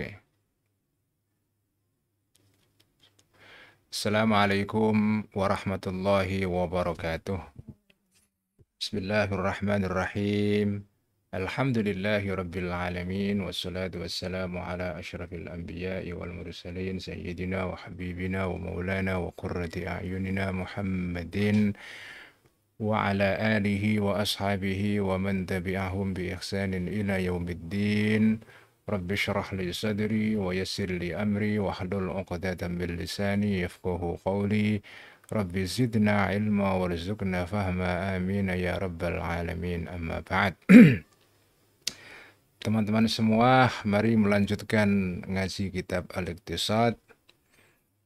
اوكي السلام عليكم ورحمة الله وبركاته بسم الله الرحمن الرحيم الحمد لله رب العالمين والصلاة والسلام على أشرف الأنبياء والمرسلين سيدنا وحبيبنا ومولانا وقرة أعيننا محمد وعلى آله وأصحابه ومن تبعهم بإحسان إلى يوم الدين رب اشرح لي صدري ويسر لي أمري واحلل عقدة من لساني يفقه قولي رب زدنا علما وارزقنا فهما آمين يا رب العالمين أما بعد Teman-teman semua, mari melanjutkan ngaji kitab Al-Iqtisad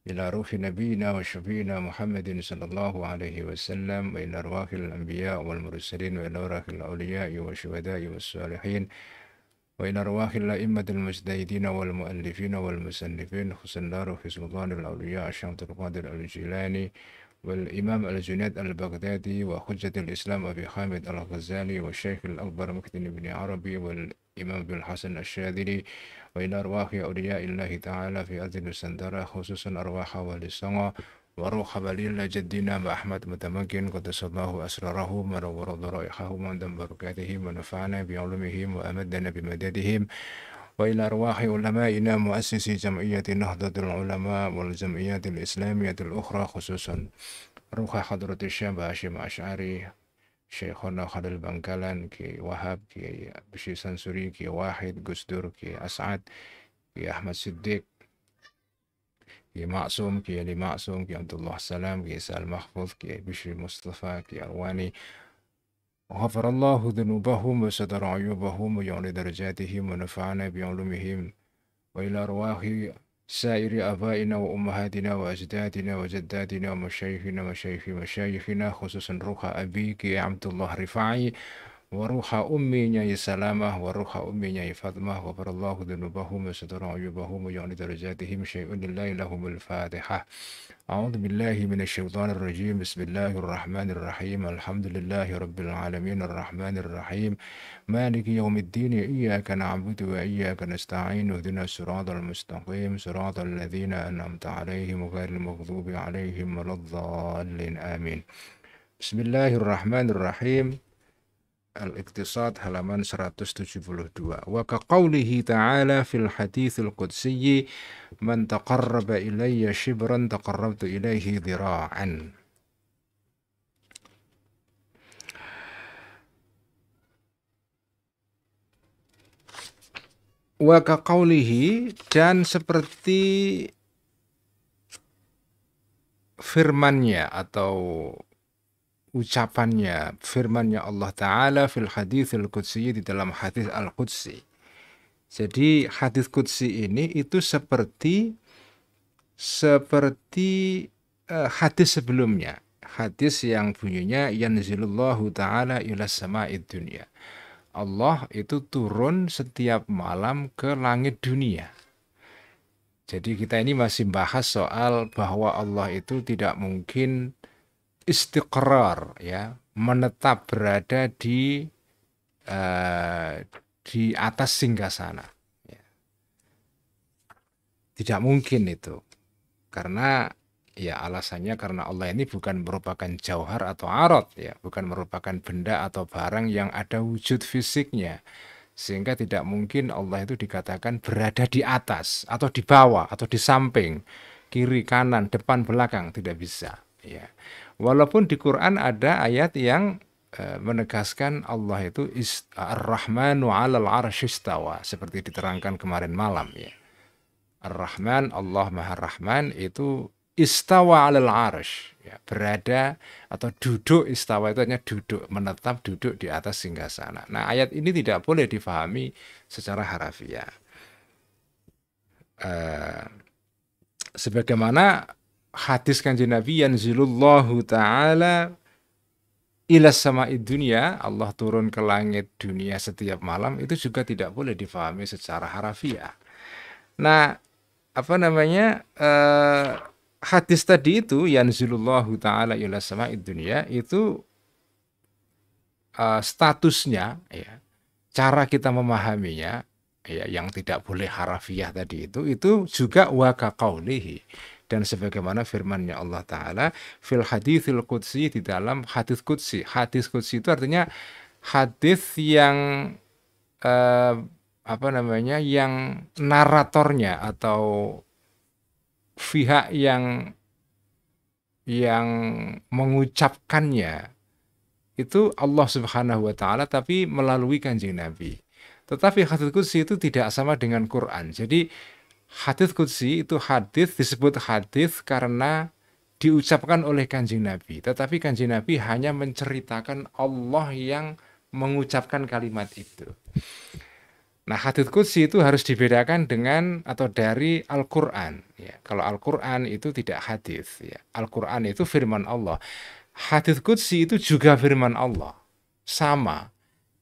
إلى روح نبينا وشفينا محمد صلى الله عليه وسلم وإلى أرواح الأنبياء والمرسلين وإلى wa الأولياء والشهداء والصالحين وإلى أرواح الأئمة المجتهدين والمؤلفين والمصنفين خسندار في سلطان الأولياء الشمس القادر الجيلاني والإمام الجنيد البغدادي وحجة الإسلام أبي حامد الغزالي والشيخ الأكبر مكتن بن عربي والإمام بن الحسن الشاذلي وإلى أرواح أولياء الله تعالى في أرض السندرة خصوصا أرواح والي ارواح اولياء الله تعالي في ارض السندره خصوصا ارواح والسنة وروح خبليل جدنا أحمد متمكن قدس الله أسراره ونور ضرائحه وأندم بركاتهم ونفعنا بعلومهم وأمدنا بمددهم وإلى أرواح علمائنا مؤسسي جمعية نهضة العلماء والجمعيات الإسلامية الأخرى خصوصا روح حضرة الشاب هاشم أشعري شيخنا خليل بنكلان كي وهاب كي بشي سنسوري كي واحد قسدور كي أسعد كي أحمد صديق كي معصوم كي علي معصوم كي عبد الله السلام كي سال محفوظ كي بشري مصطفى كي أرواني وغفر الله ذنوبهم وستر عيوبهم وجعل درجاتهم ونفعنا بعلومهم وإلى أرواح سائر آبائنا وأمهاتنا وأجدادنا وجداتنا ومشايخنا ومشايخ مشايخنا خصوصا روح أبيك يا عبد الله رفاعي وروح أمي نعي سلامة وروح أمي نعي فاطمة غفر الله ذنوبهم وستر عيوبهم ويعني درجاتهم شيء لله لهم الفاتحة أعوذ بالله من الشيطان الرجيم بسم الله الرحمن الرحيم الحمد لله رب العالمين الرحمن الرحيم مالك يوم الدين إياك نعبد وإياك نستعين اهدنا الصراط المستقيم صراط الذين أنعمت عليهم غير المغضوب عليهم ولا الضالين آمين بسم الله الرحمن الرحيم Al-Iqtisad halaman 172. Wa kaqawlihi ta'ala fil hadithil qudsi man taqarraba ilayya shibran taqarrabtu ilayhi dhira'an. Wa kaqawlihi dan seperti firmannya atau ucapannya, firmannya Allah Ta'ala fil hadis al di dalam hadis al-Qudsi. Jadi hadis Qudsi ini itu seperti seperti uh, hadis sebelumnya. Hadis yang bunyinya yanzilullahu ta'ala ila sama'id dunia. Allah itu turun setiap malam ke langit dunia. Jadi kita ini masih bahas soal bahwa Allah itu tidak mungkin istiqrar ya menetap berada di uh, di atas singgasana ya. tidak mungkin itu karena ya alasannya karena Allah ini bukan merupakan jauhar atau arot ya bukan merupakan benda atau barang yang ada wujud fisiknya sehingga tidak mungkin Allah itu dikatakan berada di atas atau di bawah atau di samping kiri kanan depan belakang tidak bisa Ya. Walaupun di Quran ada ayat yang eh, menegaskan Allah itu Ar-Rahmanu 'alal 'arsyistawa seperti diterangkan kemarin malam ya. Ar-Rahman Allah Maha Rahman itu istawa 'alal 'arsy ya, berada atau duduk istawa itu hanya duduk menetap duduk di atas sana Nah, ayat ini tidak boleh difahami secara harafiah. Eh, sebagaimana hadis kanji Nabi yang zilullahu ta'ala ila sama dunia, Allah turun ke langit dunia setiap malam, itu juga tidak boleh difahami secara harafiah. Nah, apa namanya, eh, hadis tadi itu, yang zilullahu ta'ala ila sama dunia, itu eh, statusnya, ya, cara kita memahaminya, ya, yang tidak boleh harafiah tadi itu, itu juga wakakaulihi dan sebagaimana firmannya Allah Ta'ala fil hadithil qudsi di dalam hadith qudsi hadith qudsi itu artinya hadith yang eh, apa namanya yang naratornya atau pihak yang yang mengucapkannya itu Allah Subhanahu wa taala tapi melalui Kanjeng Nabi. Tetapi hadis kudsi itu tidak sama dengan Quran. Jadi Hadis kudsi itu hadis disebut hadis karena diucapkan oleh kanjeng Nabi. Tetapi kanjeng Nabi hanya menceritakan Allah yang mengucapkan kalimat itu. Nah hadis kudsi itu harus dibedakan dengan atau dari Al-Quran. Ya, kalau Al-Quran itu tidak hadis. Ya. Al-Quran itu firman Allah. Hadis kudsi itu juga firman Allah. Sama.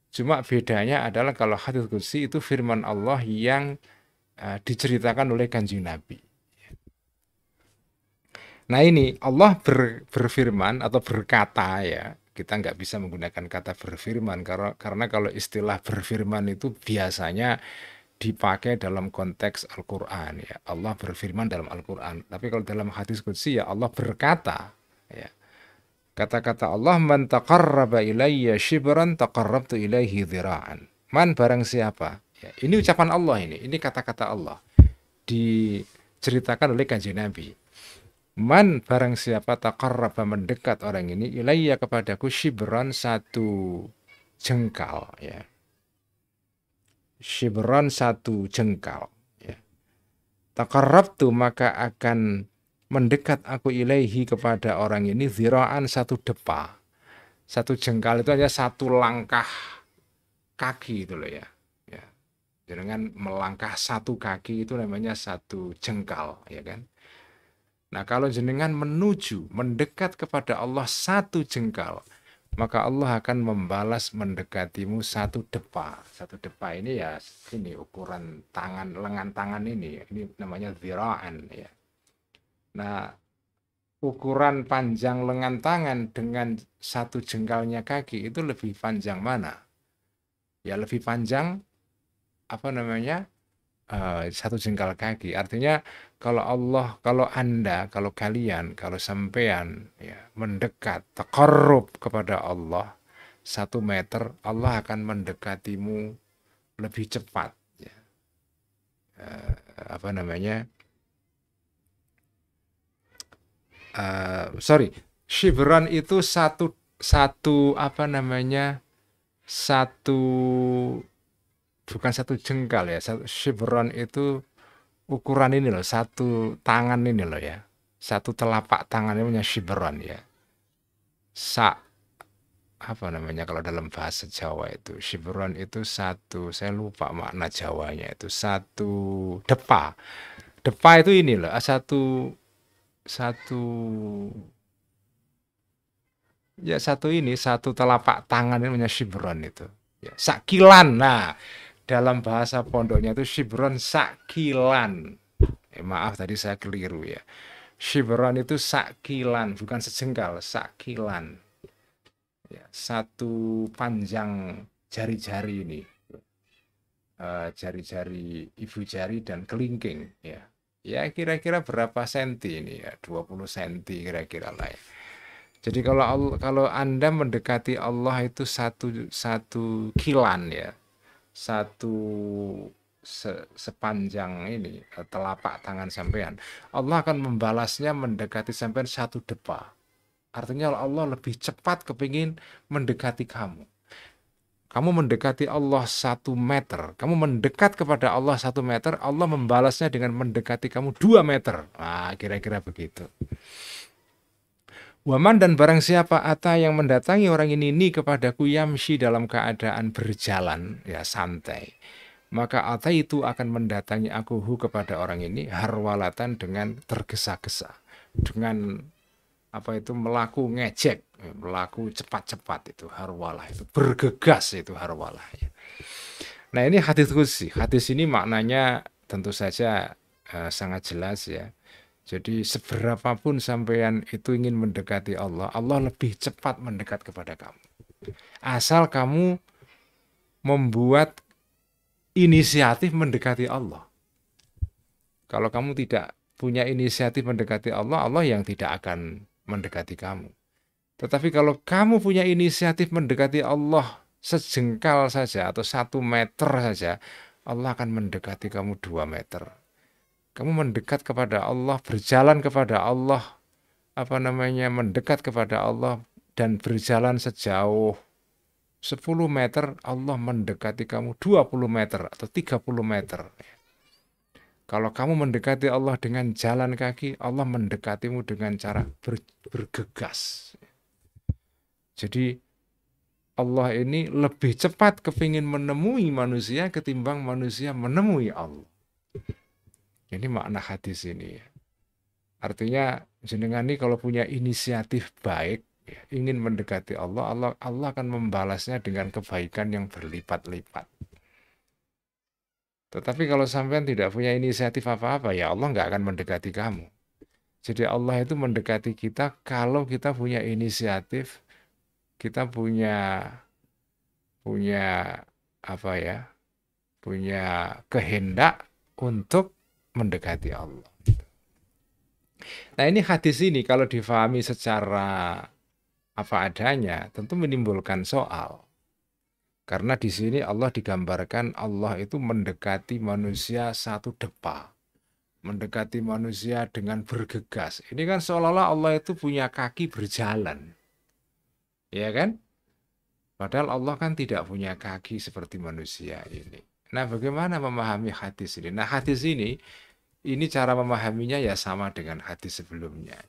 Cuma bedanya adalah kalau hadis kudsi itu firman Allah yang Eh, diceritakan oleh kanjeng Nabi. Nah ini Allah ber, berfirman atau berkata ya kita nggak bisa menggunakan kata berfirman karena karena kalau istilah berfirman itu biasanya dipakai dalam konteks Al-Quran ya Allah berfirman dalam Al-Quran tapi kalau dalam hadis Qudsi ya Allah berkata ya kata-kata Allah man taqarraba ilayya shibran taqarrabtu ilaihi dhira'an man barang siapa Ya, ini ucapan Allah ini, ini kata-kata Allah diceritakan oleh kanjeng Nabi. Man barang siapa taqarraba mendekat orang ini ilaiya kepadaku shibran satu jengkal ya. Shibran satu jengkal ya. Taqarrabtu maka akan mendekat aku ilaihi kepada orang ini ziraan satu depa. Satu jengkal itu hanya satu langkah kaki itu loh ya Jenengan ya, melangkah satu kaki itu namanya satu jengkal, ya kan? Nah, kalau jenengan menuju, mendekat kepada Allah satu jengkal, maka Allah akan membalas mendekatimu satu depa. Satu depa ini ya ini ukuran tangan lengan tangan ini, ya. ini namanya ziraan ya. Nah, ukuran panjang lengan tangan dengan satu jengkalnya kaki itu lebih panjang mana? Ya lebih panjang apa namanya uh, satu jengkal kaki. Artinya kalau Allah, kalau anda, kalau kalian, kalau sampean ya, mendekat, terkorup kepada Allah satu meter, Allah akan mendekatimu lebih cepat. Ya. Uh, apa namanya? Uh, sorry, shibran itu satu satu apa namanya satu bukan satu jengkal ya satu chevron itu ukuran ini loh satu tangan ini loh ya satu telapak tangannya punya chevron ya sa apa namanya kalau dalam bahasa Jawa itu chevron itu satu saya lupa makna Jawanya itu satu depa depa itu ini loh ah, satu satu ya satu ini satu telapak tangan ini punya chevron itu ya sakilan nah dalam bahasa pondoknya itu shibron sakilan. Eh, maaf tadi saya keliru ya. Shibron itu sakilan, bukan sejengkal, sakilan. Ya, satu panjang jari-jari ini. Eh, jari-jari uh, ibu jari dan kelingking ya. Ya kira-kira berapa senti ini ya? 20 senti kira-kira lah ya. Jadi kalau kalau Anda mendekati Allah itu satu satu kilan ya, satu se sepanjang ini eh, telapak tangan sampean Allah akan membalasnya mendekati sampean satu depa artinya Allah lebih cepat kepingin mendekati kamu kamu mendekati Allah satu meter kamu mendekat kepada Allah satu meter Allah membalasnya dengan mendekati kamu dua meter kira nah, kira-kira begitu Waman dan barang siapa Ata yang mendatangi orang ini ini kepadaku Yamshi dalam keadaan berjalan, ya santai. Maka Ata itu akan mendatangi aku hu kepada orang ini harwalatan dengan tergesa-gesa, dengan apa itu melaku ngejek, melaku cepat-cepat itu harwalah itu bergegas itu harwalah. Ya. Nah ini hadis kursi, hadis ini maknanya tentu saja uh, sangat jelas ya jadi seberapapun sampean itu ingin mendekati Allah, Allah lebih cepat mendekat kepada kamu. Asal kamu membuat inisiatif mendekati Allah. Kalau kamu tidak punya inisiatif mendekati Allah, Allah yang tidak akan mendekati kamu. Tetapi kalau kamu punya inisiatif mendekati Allah sejengkal saja atau satu meter saja, Allah akan mendekati kamu dua meter kamu mendekat kepada Allah, berjalan kepada Allah, apa namanya, mendekat kepada Allah dan berjalan sejauh 10 meter, Allah mendekati kamu 20 meter atau 30 meter. Kalau kamu mendekati Allah dengan jalan kaki, Allah mendekatimu dengan cara bergegas. Jadi Allah ini lebih cepat kepingin menemui manusia ketimbang manusia menemui Allah. Ini makna hadis ini. Artinya jenengan ini kalau punya inisiatif baik, ya, ingin mendekati Allah, Allah Allah akan membalasnya dengan kebaikan yang berlipat-lipat. Tetapi kalau sampean tidak punya inisiatif apa-apa, ya Allah nggak akan mendekati kamu. Jadi Allah itu mendekati kita kalau kita punya inisiatif, kita punya punya apa ya? punya kehendak untuk mendekati Allah. Nah ini hadis ini kalau difahami secara apa adanya tentu menimbulkan soal. Karena di sini Allah digambarkan Allah itu mendekati manusia satu depa. Mendekati manusia dengan bergegas. Ini kan seolah-olah Allah itu punya kaki berjalan. Ya kan? Padahal Allah kan tidak punya kaki seperti manusia ini. Nah, bagaimana memahami hadis ini? Nah, hadis ini ini cara memahaminya ya sama dengan hadis sebelumnya.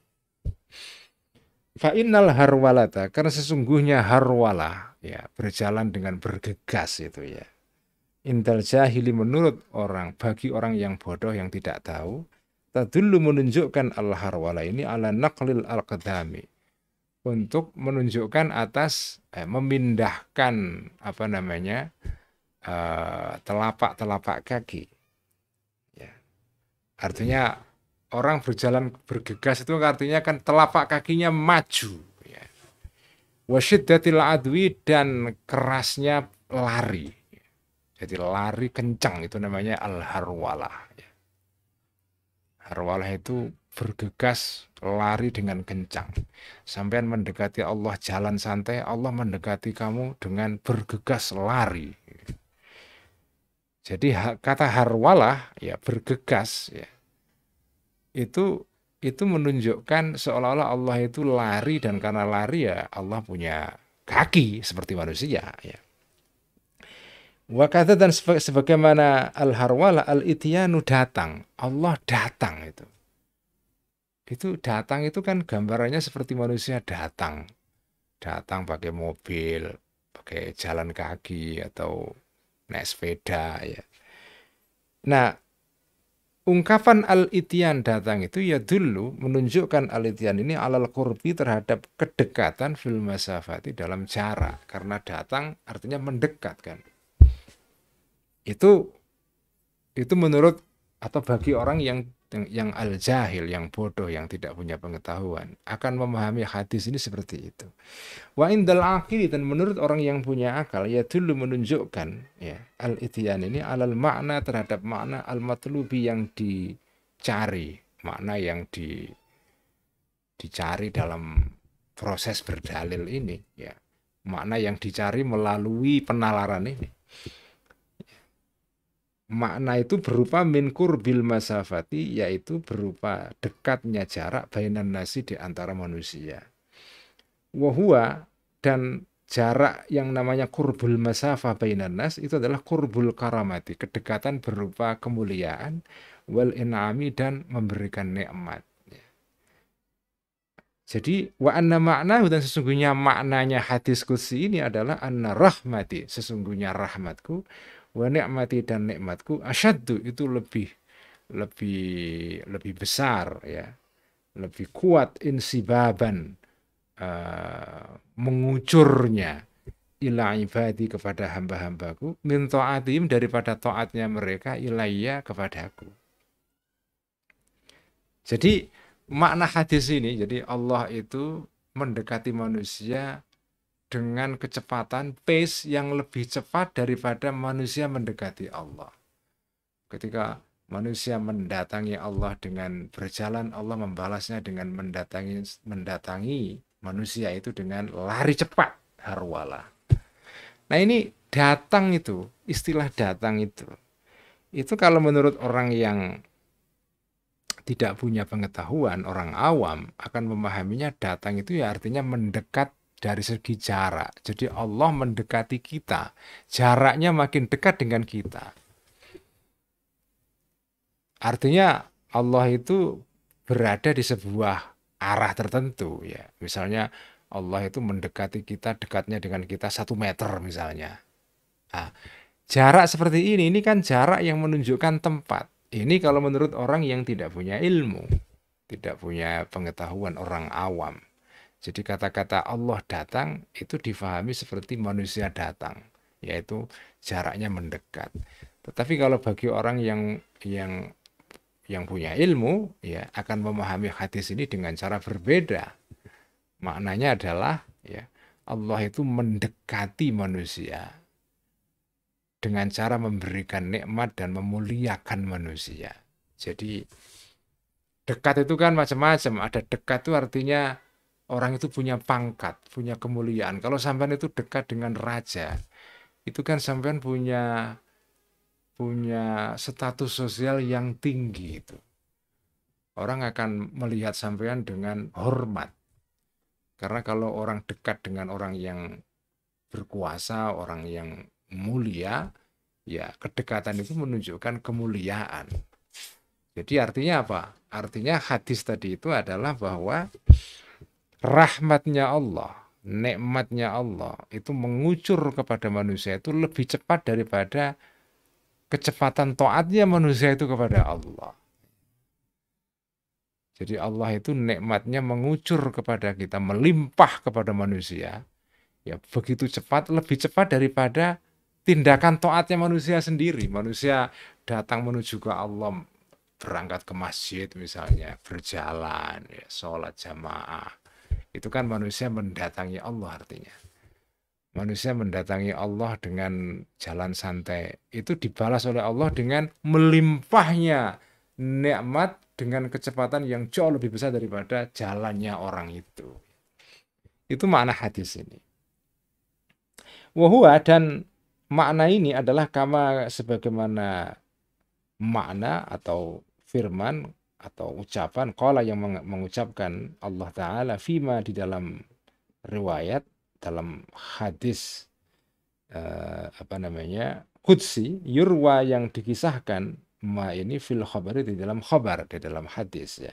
Fa'innal harwalata karena sesungguhnya harwala ya berjalan dengan bergegas itu ya. Intel jahili menurut orang bagi orang yang bodoh yang tidak tahu tadullu menunjukkan al harwala ini ala naqlil al qadami untuk menunjukkan atas eh, memindahkan apa namanya Eh, telapak-telapak uh, kaki. Ya. Artinya orang berjalan bergegas itu artinya kan telapak kakinya maju. Ya. Wasyiddatil adwi dan kerasnya lari. Jadi lari kencang itu namanya al-harwalah. Ya. Harwalah itu bergegas lari dengan kencang. Sampai mendekati Allah jalan santai, Allah mendekati kamu dengan bergegas lari jadi kata harwalah ya bergegas ya. Itu itu menunjukkan seolah-olah Allah itu lari dan karena lari ya Allah punya kaki seperti manusia ya. Wakata dan sebagaimana al-harwala al-itiyanu datang. Allah datang itu. Itu datang itu kan gambarannya seperti manusia datang. Datang pakai mobil, pakai jalan kaki atau naik sepeda ya. Nah, ungkapan al-itian datang itu ya dulu menunjukkan al-itian ini alal kurbi terhadap kedekatan fil masafati dalam jarak karena datang artinya mendekatkan. Itu itu menurut atau bagi orang yang yang al jahil yang bodoh yang tidak punya pengetahuan akan memahami hadis ini seperti itu wa indal aqil dan menurut orang yang punya akal ya dulu menunjukkan ya al ityan ini alal makna terhadap makna al matlubi yang dicari makna yang di dicari dalam proses berdalil ini ya makna yang dicari melalui penalaran ini makna itu berupa min kurbil masafati yaitu berupa dekatnya jarak bainan nasi di antara manusia. Wahua dan jarak yang namanya kurbul masafah bainan nas itu adalah kurbul karamati, kedekatan berupa kemuliaan wal in'ami dan memberikan nikmat. Jadi wa anna makna dan sesungguhnya maknanya hadis kursi ini adalah anna rahmati, sesungguhnya rahmatku wa ni'mati dan nikmatku asyaddu itu lebih lebih lebih besar ya lebih kuat insibaban uh, mengucurnya ila ibadi kepada hamba-hambaku min ta'atim daripada taatnya mereka ilayya kepadaku jadi makna hadis ini jadi Allah itu mendekati manusia dengan kecepatan pace yang lebih cepat daripada manusia mendekati Allah. Ketika manusia mendatangi Allah dengan berjalan, Allah membalasnya dengan mendatangi mendatangi manusia itu dengan lari cepat, harwala. Nah, ini datang itu, istilah datang itu. Itu kalau menurut orang yang tidak punya pengetahuan, orang awam akan memahaminya datang itu ya artinya mendekat dari segi jarak. Jadi Allah mendekati kita, jaraknya makin dekat dengan kita. Artinya Allah itu berada di sebuah arah tertentu ya. Misalnya Allah itu mendekati kita, dekatnya dengan kita satu meter misalnya. Nah, jarak seperti ini, ini kan jarak yang menunjukkan tempat. Ini kalau menurut orang yang tidak punya ilmu, tidak punya pengetahuan orang awam. Jadi kata-kata Allah datang itu difahami seperti manusia datang, yaitu jaraknya mendekat. Tetapi kalau bagi orang yang yang yang punya ilmu ya akan memahami hadis ini dengan cara berbeda. Maknanya adalah ya Allah itu mendekati manusia dengan cara memberikan nikmat dan memuliakan manusia. Jadi dekat itu kan macam-macam. Ada dekat itu artinya orang itu punya pangkat, punya kemuliaan. Kalau sampean itu dekat dengan raja, itu kan sampean punya punya status sosial yang tinggi itu. Orang akan melihat sampean dengan hormat. Karena kalau orang dekat dengan orang yang berkuasa, orang yang mulia, ya kedekatan itu menunjukkan kemuliaan. Jadi artinya apa? Artinya hadis tadi itu adalah bahwa rahmatnya Allah, nikmatnya Allah itu mengucur kepada manusia itu lebih cepat daripada kecepatan toatnya manusia itu kepada Allah. Jadi Allah itu nikmatnya mengucur kepada kita, melimpah kepada manusia. Ya begitu cepat, lebih cepat daripada tindakan toatnya manusia sendiri. Manusia datang menuju ke Allah, berangkat ke masjid misalnya, berjalan, ya, sholat jamaah, itu kan manusia mendatangi Allah artinya. Manusia mendatangi Allah dengan jalan santai. Itu dibalas oleh Allah dengan melimpahnya nikmat dengan kecepatan yang jauh lebih besar daripada jalannya orang itu. Itu makna hadis ini. Wahua dan makna ini adalah kama sebagaimana makna atau firman atau ucapan kola yang mengucapkan Allah taala fima di dalam riwayat dalam hadis uh, apa namanya kutsi yurwa yang dikisahkan ma ini fil khabari di dalam khabar di dalam hadis ya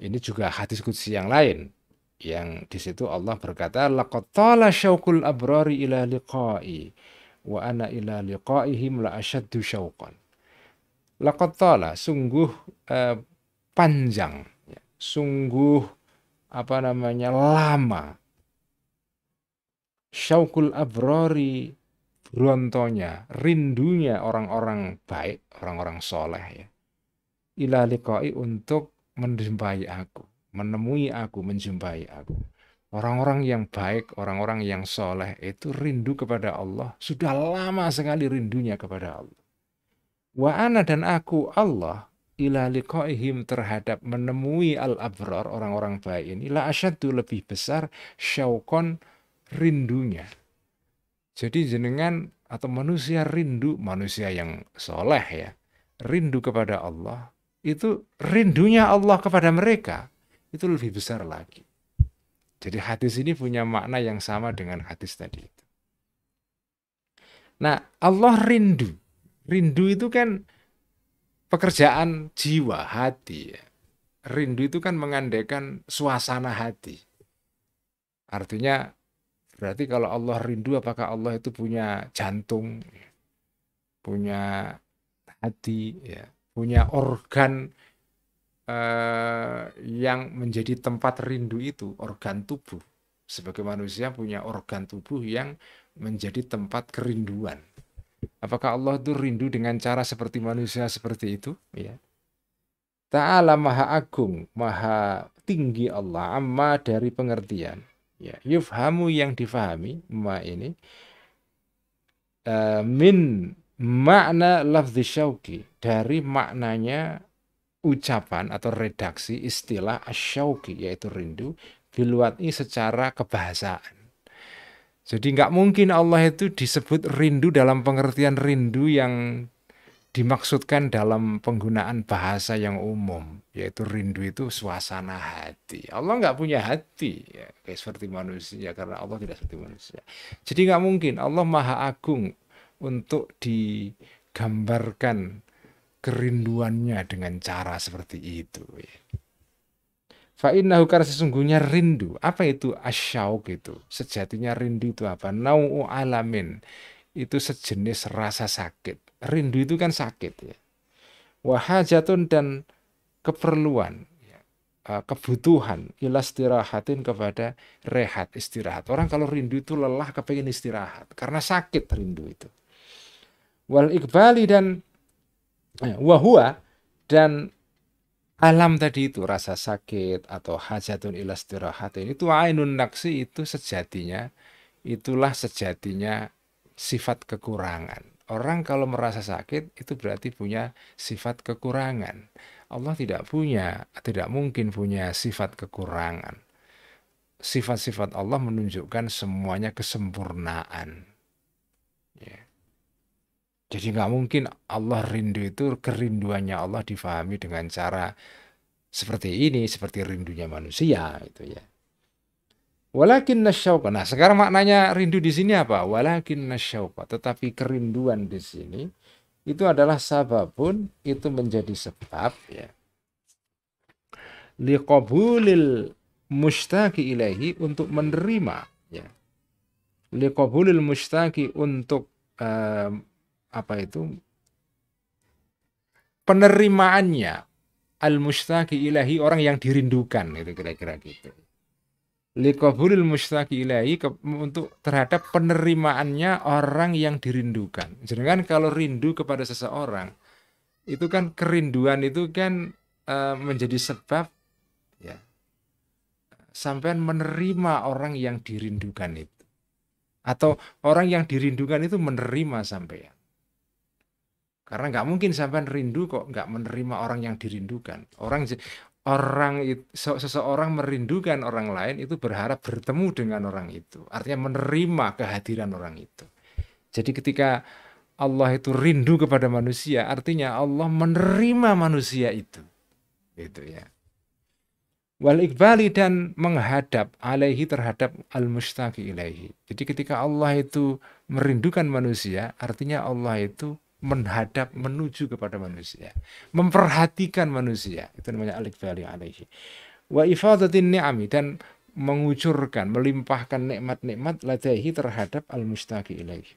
ini juga hadis kutsi yang lain yang di situ Allah berkata laqad tala syauqul abrari ila liqa'i wa ana ila liqa'ihim la ashaddu syauqan lakotola sungguh eh, panjang, ya, sungguh apa namanya lama. Syaukul abrori brontonya, rindunya orang-orang baik, orang-orang soleh ya. ilalikoi untuk menjumpai aku, menemui aku, menjumpai aku. Orang-orang yang baik, orang-orang yang soleh itu rindu kepada Allah. Sudah lama sekali rindunya kepada Allah. Wa ana dan aku Allah ila liqaihim terhadap menemui al-abrar orang-orang baik ini la asyaddu lebih besar syauqan rindunya. Jadi jenengan atau manusia rindu manusia yang soleh ya rindu kepada Allah itu rindunya Allah kepada mereka itu lebih besar lagi. Jadi hadis ini punya makna yang sama dengan hadis tadi itu. Nah Allah rindu rindu itu kan pekerjaan jiwa hati Rindu itu kan mengandaikan suasana hati. Artinya berarti kalau Allah rindu apakah Allah itu punya jantung, punya hati, ya, punya organ eh, yang menjadi tempat rindu itu organ tubuh. Sebagai manusia punya organ tubuh yang menjadi tempat kerinduan. Apakah Allah itu rindu dengan cara seperti manusia seperti itu? Ya. Ta'ala maha agung, maha tinggi Allah, amma dari pengertian. Ya, yufhamu yang difahami, ma ini, uh, min makna lafzi syauki, dari maknanya ucapan atau redaksi istilah asyauki, yaitu rindu, diluatni secara kebahasaan. Jadi nggak mungkin Allah itu disebut rindu dalam pengertian rindu yang dimaksudkan dalam penggunaan bahasa yang umum, yaitu rindu itu suasana hati. Allah nggak punya hati, ya, kayak seperti manusia, karena Allah tidak seperti manusia. Jadi nggak mungkin Allah Maha Agung untuk digambarkan kerinduannya dengan cara seperti itu. Ya. Fa'innahu karena sesungguhnya rindu. Apa itu asyauk itu? Sejatinya rindu itu apa? Nau'u alamin. Itu sejenis rasa sakit. Rindu itu kan sakit ya. Wahajatun dan keperluan ya. e, kebutuhan istirahatin kepada rehat istirahat orang kalau rindu itu lelah kepengen istirahat karena sakit rindu itu wal ikbali dan ya, wahua dan alam tadi itu rasa sakit atau hajatun ilas ini itu ainun naksi itu sejatinya itulah sejatinya sifat kekurangan. Orang kalau merasa sakit itu berarti punya sifat kekurangan. Allah tidak punya, tidak mungkin punya sifat kekurangan. Sifat-sifat Allah menunjukkan semuanya kesempurnaan. Jadi nggak mungkin Allah rindu itu kerinduannya Allah difahami dengan cara seperti ini, seperti rindunya manusia itu ya. Walakin nasyauqa. Nah, sekarang maknanya rindu di sini apa? Walakin nasyauqa. Tetapi kerinduan di sini itu adalah sababun itu menjadi sebab ya. Liqabulil mustaqi ilahi untuk menerima ya. Liqabulil mustaqi untuk uh, apa itu penerimaannya al mustaqi ilahi orang yang dirindukan itu kira-kira gitu liqabulil mustaqi ilahi ke, untuk terhadap penerimaannya orang yang dirindukan jadi kan kalau rindu kepada seseorang itu kan kerinduan itu kan e, menjadi sebab ya sampean menerima orang yang dirindukan itu atau orang yang dirindukan itu menerima sampean karena nggak mungkin sampai rindu kok nggak menerima orang yang dirindukan. Orang orang seseorang merindukan orang lain itu berharap bertemu dengan orang itu. Artinya menerima kehadiran orang itu. Jadi ketika Allah itu rindu kepada manusia, artinya Allah menerima manusia itu. Gitu ya. Wal ikbali dan menghadap alaihi terhadap al mustaqi ilaihi. Jadi ketika Allah itu merindukan manusia, artinya Allah itu menghadap menuju kepada manusia, memperhatikan manusia. Itu namanya alik value alaihi. Wa ifadatin ni'ami dan mengucurkan, melimpahkan nikmat-nikmat ladaihi terhadap al-mustaqi ilaihi.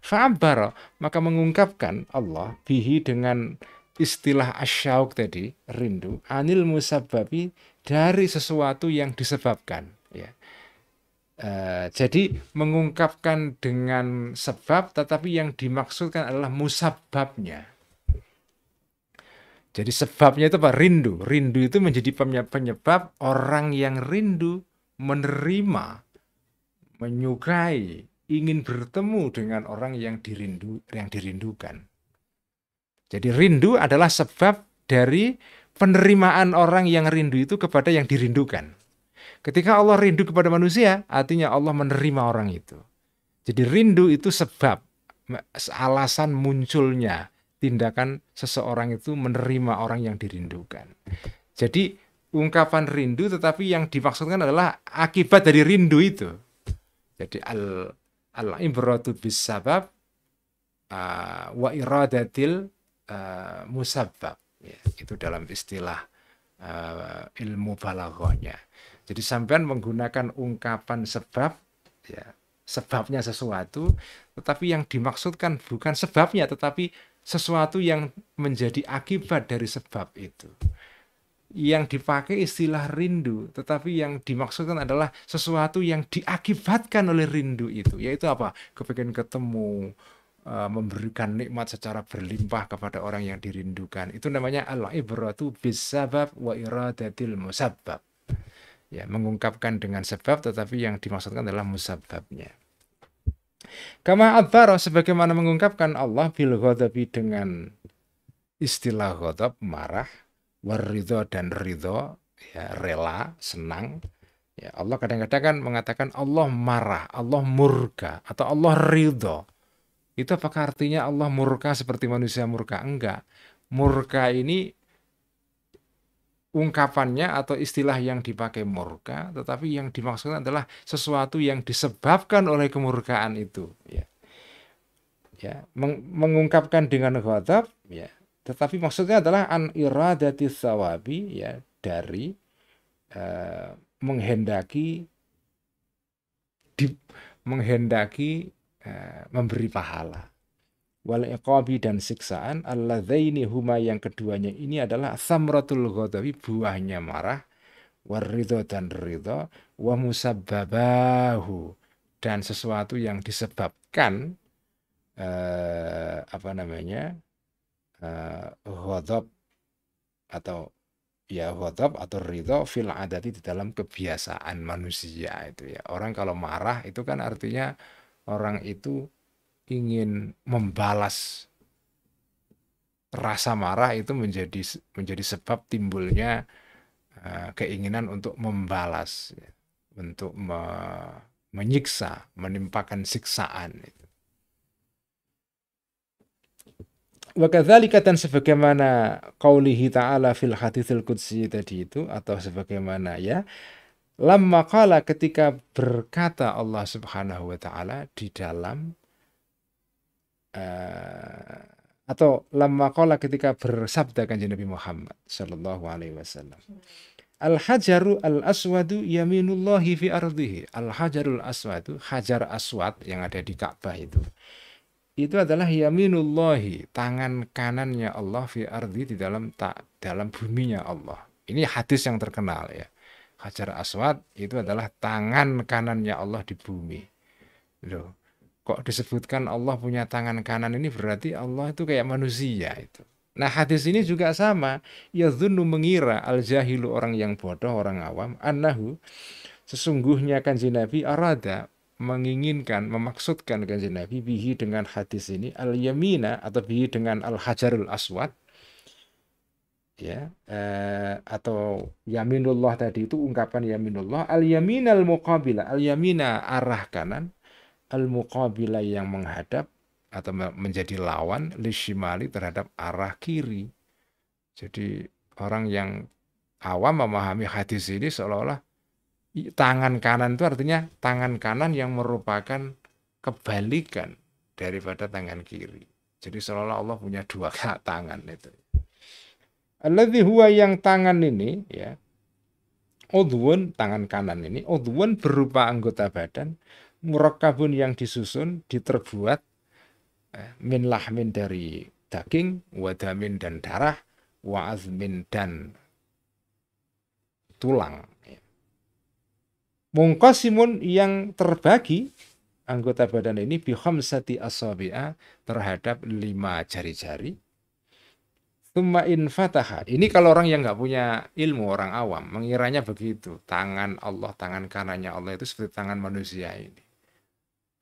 Fa'abara, maka mengungkapkan Allah bihi dengan istilah asyauk tadi, rindu, anil musababi dari sesuatu yang disebabkan. Uh, jadi mengungkapkan dengan sebab tetapi yang dimaksudkan adalah musababnya. Jadi sebabnya itu apa? Rindu. Rindu itu menjadi penyebab orang yang rindu menerima, menyukai, ingin bertemu dengan orang yang dirindu yang dirindukan. Jadi rindu adalah sebab dari penerimaan orang yang rindu itu kepada yang dirindukan. Ketika Allah rindu kepada manusia, artinya Allah menerima orang itu. Jadi rindu itu sebab, alasan munculnya tindakan seseorang itu menerima orang yang dirindukan. Jadi ungkapan rindu tetapi yang dimaksudkan adalah akibat dari rindu itu. Jadi al al ibratu bisabab uh, wa iradatil uh, musabab. Ya, itu dalam istilah uh, ilmu balaghahnya. Jadi sampean menggunakan ungkapan sebab ya sebabnya sesuatu tetapi yang dimaksudkan bukan sebabnya tetapi sesuatu yang menjadi akibat dari sebab itu. Yang dipakai istilah rindu, tetapi yang dimaksudkan adalah sesuatu yang diakibatkan oleh rindu itu, yaitu apa? Kepengen ketemu, eh, memberikan nikmat secara berlimpah kepada orang yang dirindukan. Itu namanya Allah ibratu bisabab wa iradatil musabab ya mengungkapkan dengan sebab tetapi yang dimaksudkan adalah musababnya kama adbaro sebagaimana mengungkapkan Allah bil ghadabi dengan istilah ghadab marah warido dan ridho ya rela senang ya Allah kadang-kadang kan mengatakan Allah marah Allah murka atau Allah ridho itu apakah artinya Allah murka seperti manusia murka enggak murka ini ungkapannya atau istilah yang dipakai murka, tetapi yang dimaksudkan adalah sesuatu yang disebabkan oleh kemurkaan itu. Ya, ya meng mengungkapkan dengan ghadab, ya. Tetapi maksudnya adalah an iradati sawabi, ya dari uh, menghendaki di, menghendaki uh, memberi pahala wal iqabi dan siksaan alladzaini huma yang keduanya ini adalah samratul ghadabi buahnya marah warridho dan ridho wa musabbabahu dan sesuatu yang disebabkan eh, apa namanya eh, ghadab atau ya ghadab atau ridho fil adati di dalam kebiasaan manusia itu ya orang kalau marah itu kan artinya orang itu ingin membalas rasa marah itu menjadi menjadi sebab timbulnya uh, keinginan untuk membalas, ya. untuk me menyiksa, menimpakan siksaan. Itu. Wakadhalika dan sebagaimana qawlihi ta'ala fil hadithil kudsi tadi itu atau sebagaimana ya lamma qala ketika berkata Allah Subhanahu wa taala di dalam uh, atau lama kola ketika bersabda kanji Nabi Muhammad Shallallahu Alaihi Wasallam. Al hajaru al aswadu yaminullahi fi ardihi. Al hajarul aswadu, hajar aswad yang ada di Ka'bah itu. Itu adalah yaminullahi, tangan kanannya Allah fi ardi di dalam tak dalam buminya Allah. Ini hadis yang terkenal ya. Hajar aswad itu adalah tangan kanannya Allah di bumi. Loh, kok disebutkan Allah punya tangan kanan ini berarti Allah itu kayak manusia itu. Nah hadis ini juga sama. Ya zunnu mengira al-jahilu orang yang bodoh, orang awam. anahu sesungguhnya kanji Nabi arada menginginkan, memaksudkan kanji Nabi bihi dengan hadis ini al-yamina atau bihi dengan al-hajarul aswad ya eh, atau yaminullah tadi itu ungkapan yaminullah al yaminal muqabila al yamina arah kanan al muqabila yang menghadap atau menjadi lawan lishimali terhadap arah kiri. Jadi orang yang awam memahami hadis ini seolah-olah tangan kanan itu artinya tangan kanan yang merupakan kebalikan daripada tangan kiri. Jadi seolah-olah Allah punya dua tangan itu. Alladhi huwa yang tangan ini ya. Udhun, tangan kanan ini, udhun berupa anggota badan, murakabun yang disusun, diterbuat eh, min lahmin dari daging, wadamin dan darah, wa azmin dan tulang. Mungkosimun yang terbagi anggota badan ini biham sati asabi'a terhadap lima jari-jari. Thumma infataha. Ini kalau orang yang nggak punya ilmu, orang awam, mengiranya begitu. Tangan Allah, tangan kanannya Allah itu seperti tangan manusia ini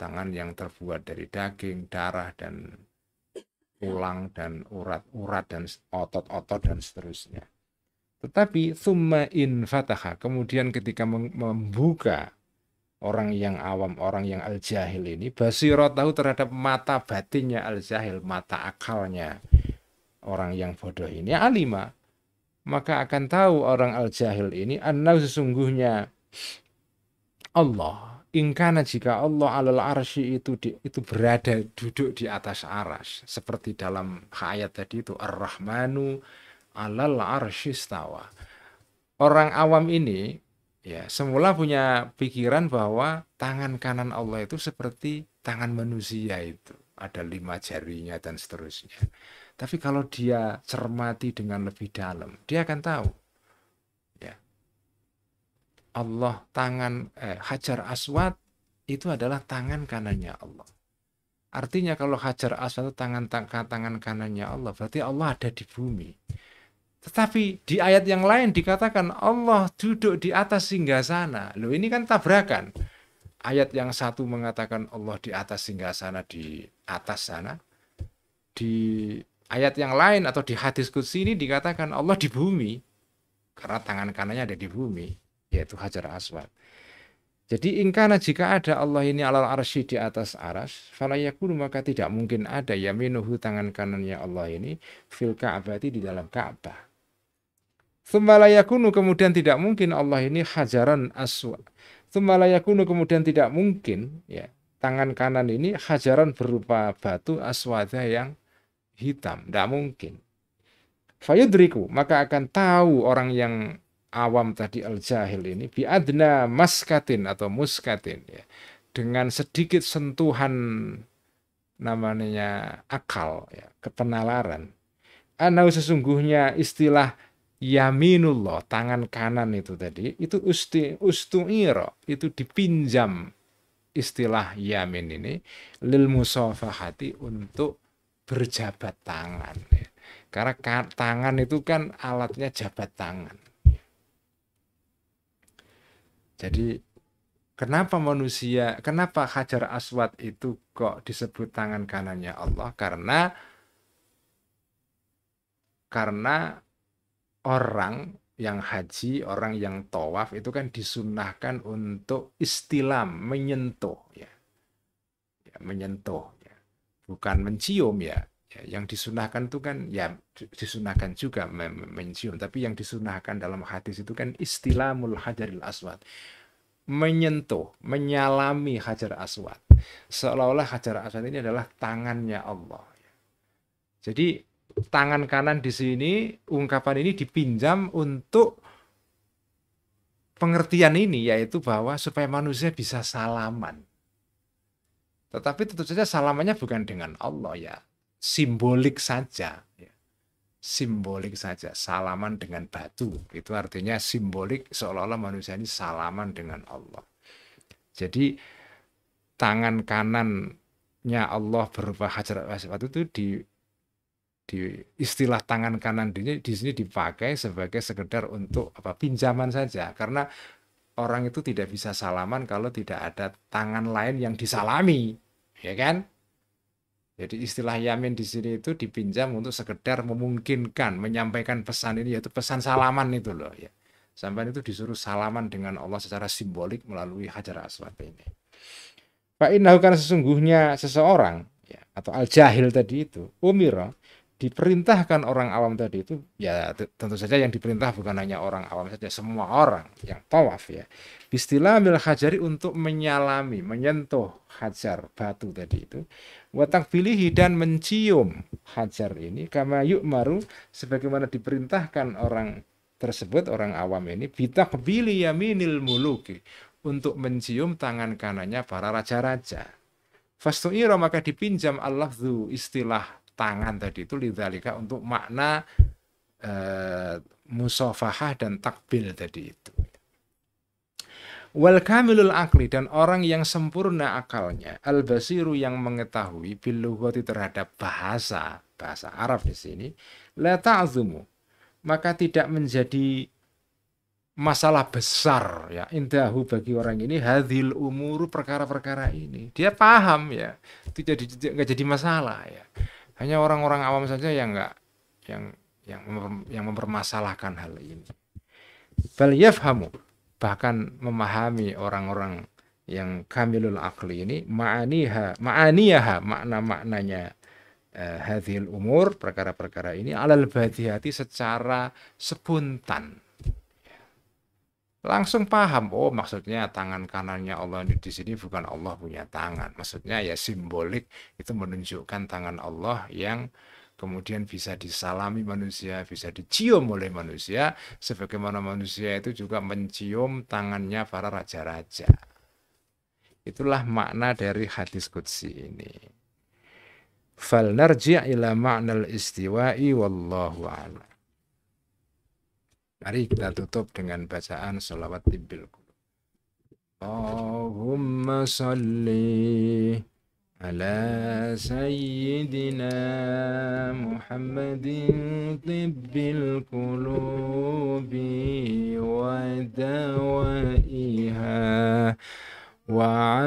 tangan yang terbuat dari daging, darah, dan tulang, dan urat-urat, dan otot-otot, dan seterusnya. Tetapi summa in fataha, kemudian ketika membuka orang yang awam, orang yang al-jahil ini, basiro tahu terhadap mata batinnya al-jahil, mata akalnya orang yang bodoh ini, alima, maka akan tahu orang al-jahil ini, annau sesungguhnya Allah ingkana jika Allah alal arsy itu di, itu berada duduk di atas aras seperti dalam ayat tadi itu ar-rahmanu alal stawa orang awam ini ya semula punya pikiran bahwa tangan kanan Allah itu seperti tangan manusia itu ada lima jarinya dan seterusnya tapi kalau dia cermati dengan lebih dalam dia akan tahu Allah tangan eh, Hajar Aswad itu adalah tangan kanannya Allah. Artinya kalau Hajar Aswad itu tangan tangan kanannya Allah, berarti Allah ada di bumi. Tetapi di ayat yang lain dikatakan Allah duduk di atas singgasana. Loh ini kan tabrakan. Ayat yang satu mengatakan Allah di atas singgasana di atas sana. Di ayat yang lain atau di hadis kutsi ini dikatakan Allah di bumi. Karena tangan kanannya ada di bumi yaitu Hajar Aswad. Jadi ingkana jika ada Allah ini alal arsy di atas aras, falayakunu maka tidak mungkin ada ya minuhu tangan kanannya Allah ini fil ka'bati di dalam Ka'bah. Semalayakunu kemudian tidak mungkin Allah ini hajaran aswad. Semalayakunu kemudian tidak mungkin ya tangan kanan ini hajaran berupa batu aswadnya yang hitam. Tidak mungkin. Fayudriku maka akan tahu orang yang awam tadi al jahil ini biadna maskatin atau muskatin ya dengan sedikit sentuhan namanya akal ya ketenalaran anau sesungguhnya istilah yaminullah tangan kanan itu tadi itu usti ustuiro itu dipinjam istilah yamin ini lil musafahati untuk berjabat tangan ya. karena tangan itu kan alatnya jabat tangan jadi kenapa manusia, kenapa Hajar Aswad itu kok disebut tangan kanannya Allah? Karena karena orang yang haji, orang yang tawaf itu kan disunahkan untuk istilam, menyentuh ya. ya menyentuh ya. Bukan mencium ya, ya, yang disunahkan itu kan ya disunahkan juga mencium tapi yang disunahkan dalam hadis itu kan istilamul hajaril aswad menyentuh menyalami hajar aswad seolah-olah hajar aswad ini adalah tangannya Allah ya. jadi tangan kanan di sini ungkapan ini dipinjam untuk pengertian ini yaitu bahwa supaya manusia bisa salaman tetapi tentu saja salamannya bukan dengan Allah ya simbolik saja ya. simbolik saja salaman dengan batu itu artinya simbolik seolah-olah manusia ini salaman dengan Allah jadi tangan kanannya Allah berupa hajar aswad itu di di istilah tangan kanan di, di sini dipakai sebagai sekedar untuk apa pinjaman saja karena orang itu tidak bisa salaman kalau tidak ada tangan lain yang disalami ya kan jadi istilah yamin di sini itu dipinjam untuk sekedar memungkinkan menyampaikan pesan ini yaitu pesan salaman itu loh ya. Sampai itu disuruh salaman dengan Allah secara simbolik melalui Hajar Aswad ini. Pak Inahu karena sesungguhnya seseorang ya, atau al jahil tadi itu umiro diperintahkan orang awam tadi itu ya tentu saja yang diperintah bukan hanya orang awam saja semua orang yang tawaf ya Istilah mil hajari untuk menyalami menyentuh hajar batu tadi itu watak bilihi dan mencium hajar ini kama yuk maru sebagaimana diperintahkan orang tersebut orang awam ini bitak bili yaminil muluki untuk mencium tangan kanannya para raja-raja. Fastu'ira maka dipinjam Allah istilah tangan tadi itu lidzalika untuk makna e, musafahah dan takbil tadi itu wal kamilul akli dan orang yang sempurna akalnya al basiru yang mengetahui bilugati terhadap bahasa bahasa Arab di sini la ta'zumu maka tidak menjadi masalah besar ya indahu bagi orang ini hadil umur perkara-perkara ini dia paham ya itu jadi nggak jadi masalah ya hanya orang-orang awam saja yang nggak yang yang memper, yang mempermasalahkan hal ini bal yafhamu bahkan memahami orang-orang yang kamilul akli ini ma'aniha ma'aniyaha makna-maknanya uh, hadhil umur perkara-perkara ini alal badihati secara sebuntan langsung paham oh maksudnya tangan kanannya Allah di sini bukan Allah punya tangan maksudnya ya simbolik itu menunjukkan tangan Allah yang kemudian bisa disalami manusia, bisa dicium oleh manusia, sebagaimana manusia itu juga mencium tangannya para raja-raja. Itulah makna dari hadis Qudsi ini. Falnarji' ila ma'nal istiwa'i wallahu a'lam. Mari kita tutup dengan bacaan salawat tibbil Allahumma salli على سيدنا محمد طب القلوب ودوائها وعافية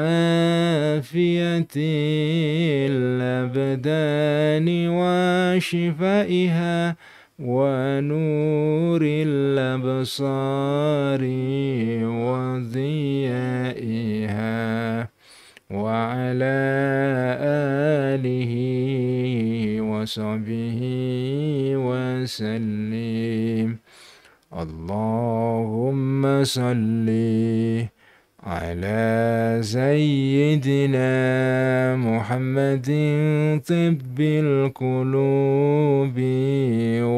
الأبدان وشفائها ونور الأبصار وضيائها وعلى آله وصحبه وسلم اللهم صل على سيدنا محمد طب القلوب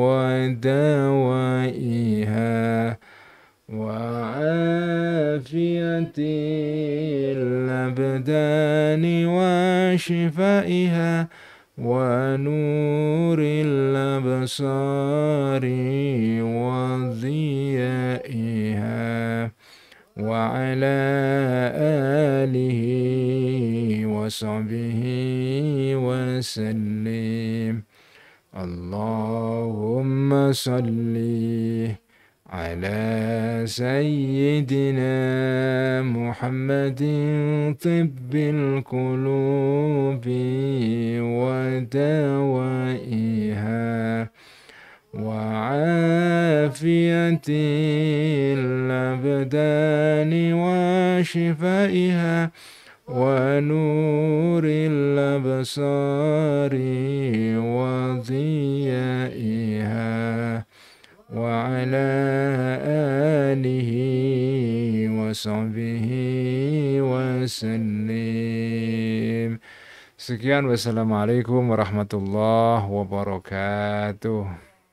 ودوائها وعافية الأبدان وشفائها ونور الأبصار وضيائها وعلى آله وصحبه وسلم اللهم صلِّ على سيدنا محمد طب القلوب ودوائها وعافية الأبدان وشفائها ونور الأبصار وضيائها وعلى آله وصحبه وسلم Sekian wassalamualaikum warahmatullahi wabarakatuh